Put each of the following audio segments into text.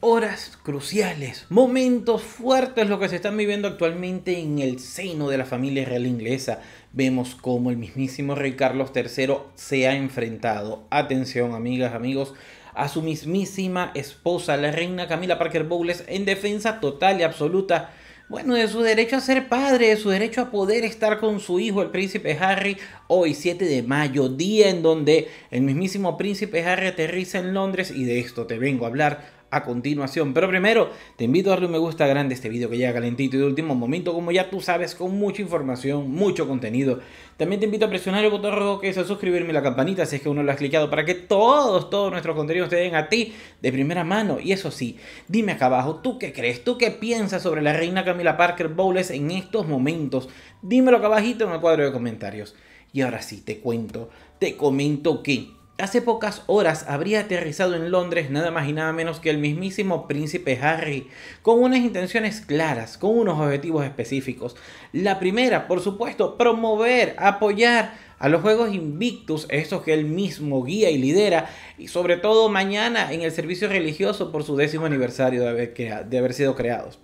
horas cruciales, momentos fuertes lo que se están viviendo actualmente en el seno de la familia real inglesa. Vemos cómo el mismísimo rey Carlos III se ha enfrentado, atención amigas, amigos, a su mismísima esposa, la reina Camila Parker Bowles, en defensa total y absoluta bueno, de su derecho a ser padre, de su derecho a poder estar con su hijo, el príncipe Harry, hoy 7 de mayo, día en donde el mismísimo príncipe Harry aterriza en Londres y de esto te vengo a hablar a continuación. Pero primero, te invito a darle un me gusta grande a este video que llega calentito y de último momento, como ya tú sabes, con mucha información, mucho contenido. También te invito a presionar el botón rojo que es a suscribirme y la campanita si es que uno lo has clicado para que todos, todos nuestros contenidos te den a ti de primera mano. Y eso sí, dime acá abajo, ¿tú qué crees? ¿Tú qué piensas sobre la reina Camila Parker Bowles en estos momentos? Dímelo acá abajito en el cuadro de comentarios. Y ahora sí, te cuento, te comento que Hace pocas horas habría aterrizado en Londres nada más y nada menos que el mismísimo príncipe Harry, con unas intenciones claras, con unos objetivos específicos. La primera, por supuesto, promover, apoyar a los Juegos Invictus, estos que él mismo guía y lidera, y sobre todo mañana en el servicio religioso por su décimo aniversario de haber, de haber sido creados.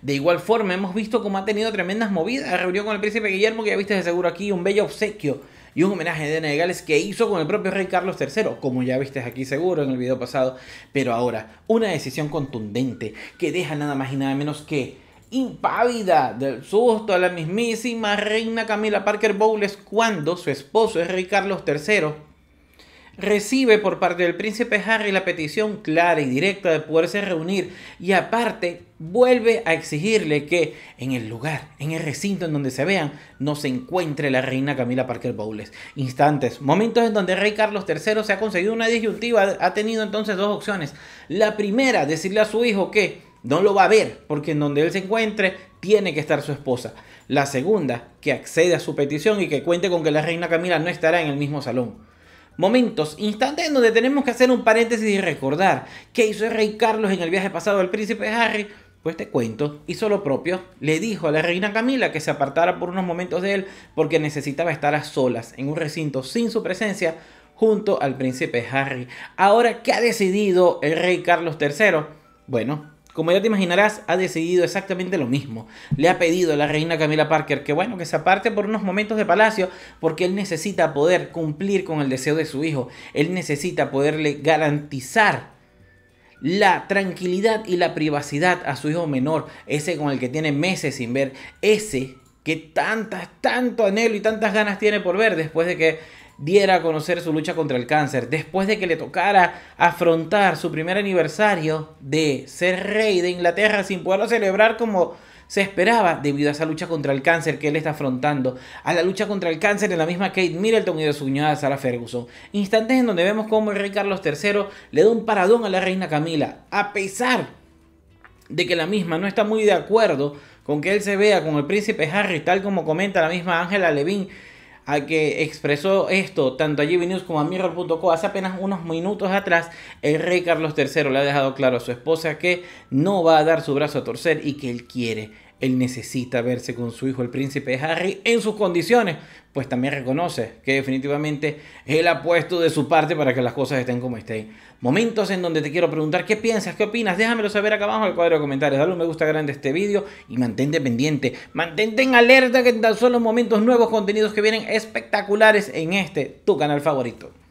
De igual forma, hemos visto cómo ha tenido tremendas movidas. Reunió con el príncipe Guillermo, que ya viste de seguro aquí, un bello obsequio y un homenaje de Ana de que hizo con el propio rey Carlos III, como ya viste aquí seguro en el video pasado, pero ahora una decisión contundente que deja nada más y nada menos que impávida del susto a la mismísima reina Camila Parker Bowles cuando su esposo es rey Carlos III recibe por parte del príncipe Harry la petición clara y directa de poderse reunir y aparte vuelve a exigirle que en el lugar, en el recinto en donde se vean, no se encuentre la reina Camila Parker Bowles. Instantes, momentos en donde rey Carlos III se ha conseguido una disyuntiva, ha tenido entonces dos opciones. La primera, decirle a su hijo que no lo va a ver, porque en donde él se encuentre tiene que estar su esposa. La segunda, que accede a su petición y que cuente con que la reina Camila no estará en el mismo salón momentos, instantes en donde tenemos que hacer un paréntesis y recordar qué hizo el rey Carlos en el viaje pasado del príncipe Harry. Pues te cuento, hizo lo propio, le dijo a la reina Camila que se apartara por unos momentos de él porque necesitaba estar a solas en un recinto sin su presencia junto al príncipe Harry. Ahora, ¿qué ha decidido el rey Carlos III? Bueno, como ya te imaginarás, ha decidido exactamente lo mismo. Le ha pedido a la reina Camila Parker que bueno, que se aparte por unos momentos de palacio, porque él necesita poder cumplir con el deseo de su hijo. Él necesita poderle garantizar la tranquilidad y la privacidad a su hijo menor, ese con el que tiene meses sin ver, ese que tantas, tanto anhelo y tantas ganas tiene por ver después de que diera a conocer su lucha contra el cáncer, después de que le tocara afrontar su primer aniversario de ser rey de Inglaterra sin poderlo celebrar como se esperaba debido a esa lucha contra el cáncer que él está afrontando, a la lucha contra el cáncer de la misma Kate Middleton y de su cuñada Sarah Ferguson. Instantes en donde vemos cómo el rey Carlos III le da un paradón a la reina Camila, a pesar de que la misma no está muy de acuerdo con que él se vea con el príncipe Harry, tal como comenta la misma Ángela Levine a que expresó esto tanto a GB News como a Mirror.co hace apenas unos minutos atrás, el rey Carlos III le ha dejado claro a su esposa que no va a dar su brazo a torcer y que él quiere él necesita verse con su hijo, el príncipe Harry, en sus condiciones, pues también reconoce que definitivamente él ha puesto de su parte para que las cosas estén como estén. Momentos en donde te quiero preguntar qué piensas, qué opinas, déjamelo saber acá abajo en el cuadro de comentarios. Dale un me gusta grande a este vídeo y mantente pendiente. Mantente en alerta que tan solo momentos nuevos contenidos que vienen espectaculares en este, tu canal favorito.